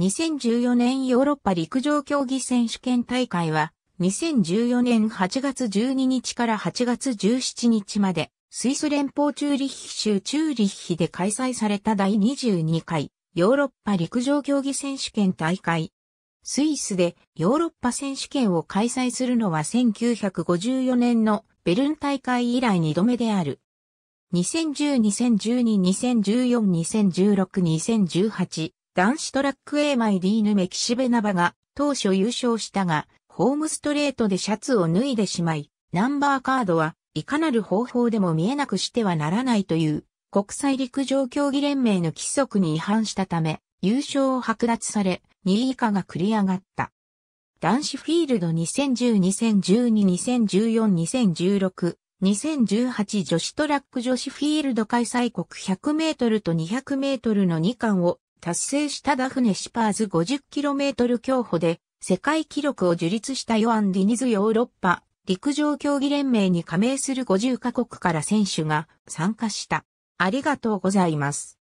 2014年ヨーロッパ陸上競技選手権大会は、2014年8月12日から8月17日まで、スイス連邦チューリッヒ州チューリッヒで開催された第22回ヨーロッパ陸上競技選手権大会。スイスでヨーロッパ選手権を開催するのは1954年のベルン大会以来2度目である。2010、2012、2014、2016、2018男子トラック A マイディーヌ・メキシベナバが当初優勝したが、ホームストレートでシャツを脱いでしまい、ナンバーカードはいかなる方法でも見えなくしてはならないという国際陸上競技連盟の規則に違反したため、優勝を剥奪され、2位以下が繰り上がった。男子フィールド2010、2012、2014、2016、2018女子トラック女子フィールド開催国100メートルと200メートルの2冠を達成したダフネ・シパーズ 50km 競歩で世界記録を樹立したヨアン・ディニズヨーロッパ陸上競技連盟に加盟する50カ国から選手が参加した。ありがとうございます。